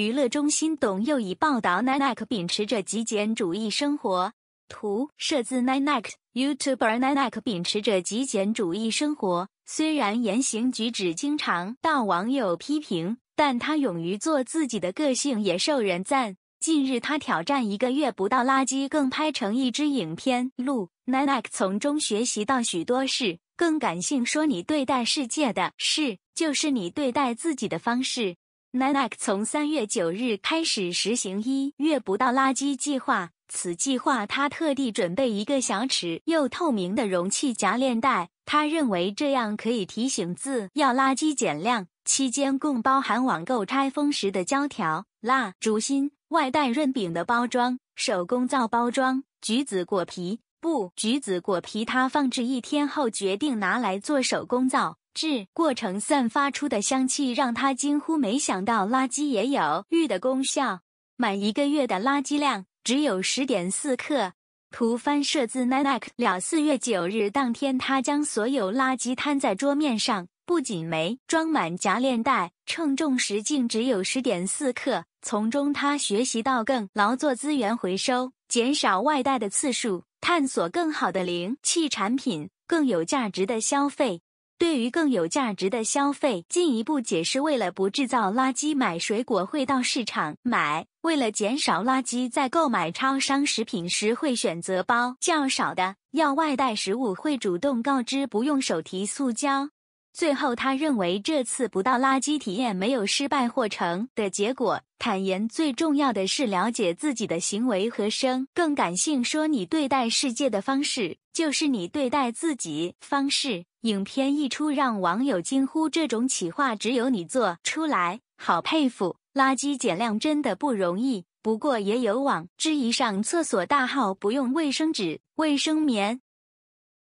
娱乐中心董又以报道 n i 奈 e 秉持着极简主义生活。图摄自 n i 奈 e YouTube。n i 奈 e 秉持着极简主义生活，虽然言行举止经常遭网友批评，但他勇于做自己的个性也受人赞。近日，他挑战一个月不倒垃圾，更拍成一支影片录 i 奈 e 从中学习到许多事，更感性说：“你对待世界的事，就是你对待自己的方式。” Nanak 从三月九日开始实行“一月不倒垃圾”计划。此计划，他特地准备一个小尺又透明的容器夹链袋。他认为这样可以提醒自要垃圾减量。期间共包含网购拆封时的胶条、蜡烛芯、外带润饼的包装、手工皂包装、橘子果皮不橘子果皮。他放置一天后，决定拿来做手工皂。制过程散发出的香气让他惊呼，没想到垃圾也有玉的功效。满一个月的垃圾量只有十点四克。图翻摄自 n e n e k 了四月九日当天，他将所有垃圾摊在桌面上，不仅没装满夹链袋，称重时竟只有十点四克。从中他学习到更劳作资源回收，减少外带的次数，探索更好的灵气产品，更有价值的消费。对于更有价值的消费，进一步解释：为了不制造垃圾，买水果会到市场买；为了减少垃圾，在购买超商食品时会选择包较少的；要外带食物会主动告知不用手提塑胶。最后，他认为这次不到垃圾体验没有失败或成的结果。坦言最重要的是了解自己的行为和生，更感性说你对待世界的方式，就是你对待自己方式。影片一出，让网友惊呼：这种企划只有你做出来，好佩服！垃圾减量真的不容易，不过也有网质疑上厕所大号不用卫生纸、卫生棉。